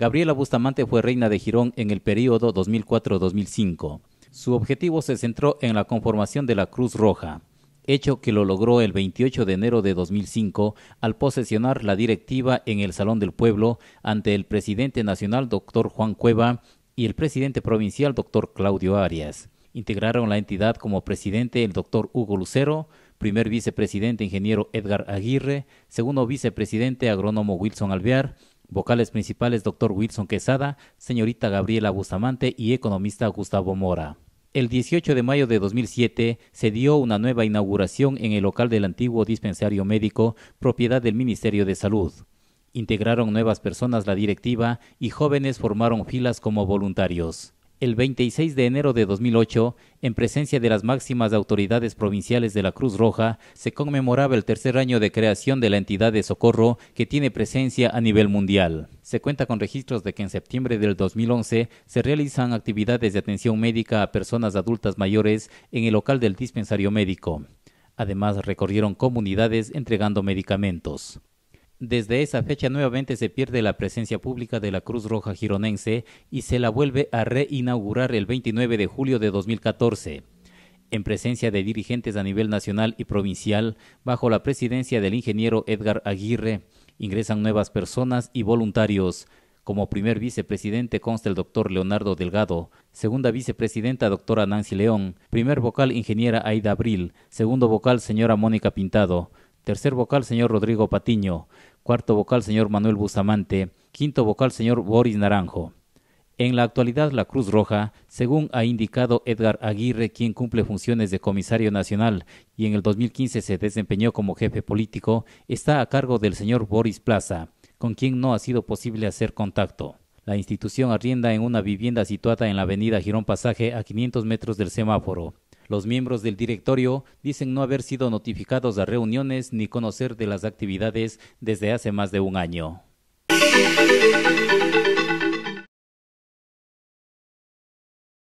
Gabriela Bustamante fue reina de Girón en el periodo 2004-2005. Su objetivo se centró en la conformación de la Cruz Roja, hecho que lo logró el 28 de enero de 2005 al posesionar la directiva en el Salón del Pueblo ante el presidente nacional doctor Juan Cueva y el presidente provincial doctor Claudio Arias. Integraron la entidad como presidente el doctor Hugo Lucero, primer vicepresidente ingeniero Edgar Aguirre, segundo vicepresidente agrónomo Wilson Alvear, Vocales principales Dr. Wilson Quesada, señorita Gabriela Bustamante y economista Gustavo Mora. El 18 de mayo de 2007 se dio una nueva inauguración en el local del antiguo dispensario médico, propiedad del Ministerio de Salud. Integraron nuevas personas la directiva y jóvenes formaron filas como voluntarios el 26 de enero de 2008, en presencia de las máximas autoridades provinciales de la Cruz Roja, se conmemoraba el tercer año de creación de la entidad de socorro que tiene presencia a nivel mundial. Se cuenta con registros de que en septiembre del 2011 se realizan actividades de atención médica a personas adultas mayores en el local del dispensario médico. Además, recorrieron comunidades entregando medicamentos. Desde esa fecha nuevamente se pierde la presencia pública de la Cruz Roja Gironense y se la vuelve a reinaugurar el 29 de julio de 2014. En presencia de dirigentes a nivel nacional y provincial, bajo la presidencia del ingeniero Edgar Aguirre, ingresan nuevas personas y voluntarios. Como primer vicepresidente consta el doctor Leonardo Delgado, segunda vicepresidenta doctora Nancy León, primer vocal ingeniera Aida Abril, segundo vocal señora Mónica Pintado, Tercer vocal, señor Rodrigo Patiño. Cuarto vocal, señor Manuel Bustamante. Quinto vocal, señor Boris Naranjo. En la actualidad, la Cruz Roja, según ha indicado Edgar Aguirre, quien cumple funciones de comisario nacional y en el 2015 se desempeñó como jefe político, está a cargo del señor Boris Plaza, con quien no ha sido posible hacer contacto. La institución arrienda en una vivienda situada en la avenida Girón Pasaje a 500 metros del semáforo. Los miembros del directorio dicen no haber sido notificados a reuniones ni conocer de las actividades desde hace más de un año.